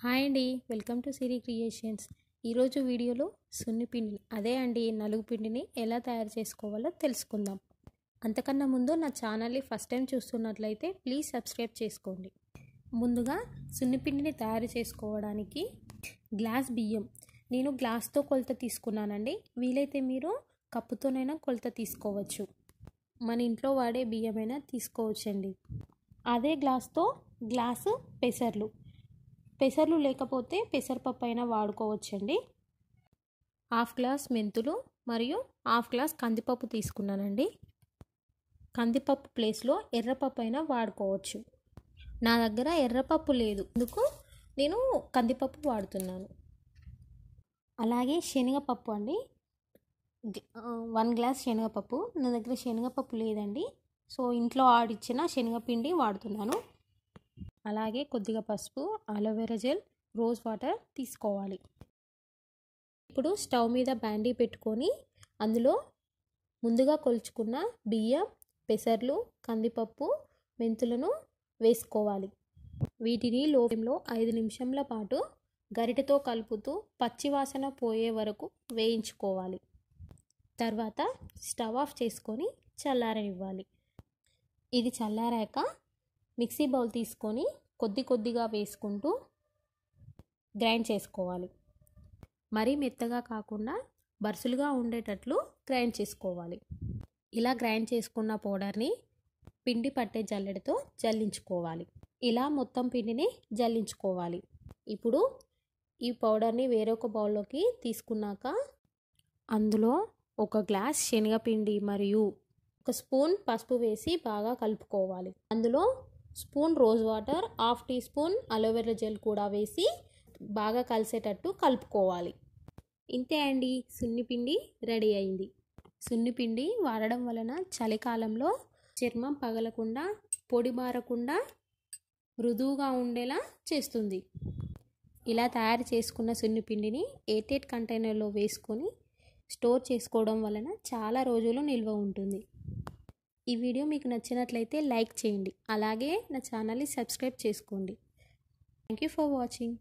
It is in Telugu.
హాయ్ అండి వెల్కమ్ టు సిరి క్రియేషన్స్ ఈరోజు వీడియోలో సున్ని పిండిని అదే అండి నలుగు పిండిని ఎలా తయారు చేసుకోవాలో తెలుసుకుందాం అంతకన్నా ముందు నా ఛానల్ని ఫస్ట్ టైం చూస్తున్నట్లయితే ప్లీజ్ సబ్స్క్రైబ్ చేసుకోండి ముందుగా సున్ని పిండిని తయారు చేసుకోవడానికి గ్లాస్ బియ్యం నేను గ్లాస్తో కొలత తీసుకున్నానండి వీలైతే మీరు కప్పుతోనైనా కొలత తీసుకోవచ్చు మన ఇంట్లో వాడే బియ్యమైనా తీసుకోవచ్చండి అదే గ్లాస్తో గ్లాసు పెసర్లు పెసర్లు లేకపోతే పెసరపప్పు అయినా వాడుకోవచ్చండి హాఫ్ గ్లాస్ మెంతులు మరియు హాఫ్ గ్లాస్ కందిపప్పు తీసుకున్నానండి కందిపప్పు ప్లేస్లో ఎర్రపప్పు అయినా వాడుకోవచ్చు నా దగ్గర ఎర్రపప్పు లేదు అందుకు నేను కందిపప్పు వాడుతున్నాను అలాగే శనగపప్పు అండి వన్ గ్లాస్ శనగపప్పు నా దగ్గర శనగపప్పు లేదండి సో ఇంట్లో ఆడిచ్చిన శనగపిండి వాడుతున్నాను అలాగే కొద్దిగా పసుపు అలోవెరా జెల్ రోజ్ వాటర్ తీసుకోవాలి ఇప్పుడు స్టవ్ మీద బ్యాండీ పెట్టుకొని అందులో ముందుగా కొలుచుకున్న బియ్యం పెసర్లు కందిపప్పు మెంతులను వేసుకోవాలి వీటిని లోపంలో ఐదు నిమిషంల పాటు గరిటెతో కలుపుతూ పచ్చివాసన పోయే వరకు వేయించుకోవాలి తర్వాత స్టవ్ ఆఫ్ చేసుకొని చల్లారనివ్వాలి ఇది చల్లారాక మిక్సీ బౌల్ తీసుకొని కొద్ది కొద్దిగా వేసుకుంటూ గ్రైండ్ చేసుకోవాలి మరీ మెత్తగా కాకుండా బర్సులుగా ఉండేటట్లు గ్రైండ్ చేసుకోవాలి ఇలా గ్రైండ్ చేసుకున్న పౌడర్ని పిండి పట్టే జల్లెడతో జల్లించుకోవాలి ఇలా మొత్తం పిండిని జల్లించుకోవాలి ఇప్పుడు ఈ పౌడర్ని వేరొక బౌల్లోకి తీసుకున్నాక అందులో ఒక గ్లాస్ శనగపిండి మరియు ఒక స్పూన్ పసుపు వేసి బాగా కలుపుకోవాలి అందులో spoon rose water half tea spoon aloe vera gel కూడా వేసి బాగా కలిసేటట్టు కలుపుకోవాలి ఇంతే అండి సున్నిపిండి రెడీ అయింది సున్నిపిండి వాడడం వలన చలికాలంలో చర్మం పగలకుండా పొడి మారకుండా మృదువుగా ఉండేలా చేస్తుంది ఇలా తయారు చేసుకున్న సున్నిపిండిని ఎయిట్ ఎయిట్ కంటైనర్లో వేసుకొని స్టోర్ చేసుకోవడం వలన చాలా రోజులు నిల్వ ఉంటుంది ఈ వీడియో మీకు నచ్చినట్లయితే లైక్ చేయండి అలాగే నా ఛానల్ని సబ్స్క్రైబ్ చేసుకోండి థ్యాంక్ యూ ఫర్ వాచింగ్